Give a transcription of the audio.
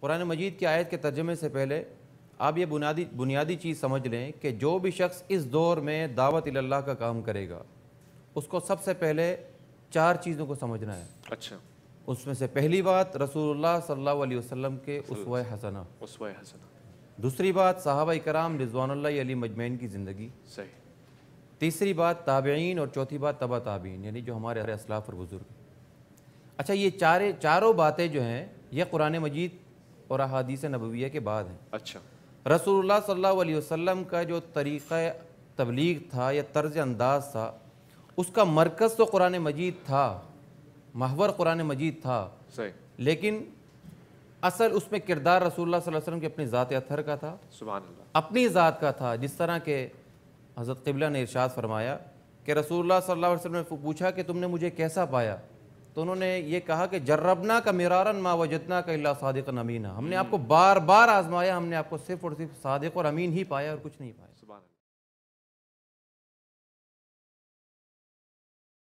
قرآن مجید کی آیت کے ترجمے سے پہلے آپ یہ بنیادی بنیادی چیز سمجھ لیں کہ جو بھی شخص اس دور میں دعوت اللہ کا کام کرے گا اس کو سب سے پہلے چار چیزوں کو سمجھنا ہے اچھا اس میں سے پہلی بات رسول اللہ صلی اللہ علیہ وسلم کے اسوہ حسنہ عصوۂ دوسری بات صحابہ کرام رضوان اللہ علی مجمعین کی زندگی صحیح تیسری بات تابعین اور چوتھی بات تبا تابعین یعنی جو ہمارے اسلاف اور بزرگ اچھا یہ چارے چاروں باتیں جو ہیں یہ قرآن مجید اور احادیث نبویہ کے بعد ہیں اچھا رسول اللہ صلی اللہ علیہ وسلم کا جو طریقہ تبلیغ تھا یا طرز انداز تھا اس کا مرکز تو قرآن مجید تھا محور قرآن مجید تھا لیکن اصل اس میں کردار رسول اللہ صلی اللہ علیہ وسلم کے اپنی ذات اتھر کا تھا سبحان اللہ اپنی ذات کا تھا جس طرح کہ حضرت قبلہ نے ارشاد فرمایا کہ رسول اللہ صلی اللہ علیہ وسلم نے پوچھا کہ تم نے مجھے کیسا پایا تو انہوں نے یہ کہا کہ جربنا کا مرارن ما وجدنا کا اللہ صادق نمینہ ہم نے آپ کو بار بار آزمایا ہم نے آپ کو صرف اور صرف صادق اور امین ہی پایا اور کچھ نہیں پایا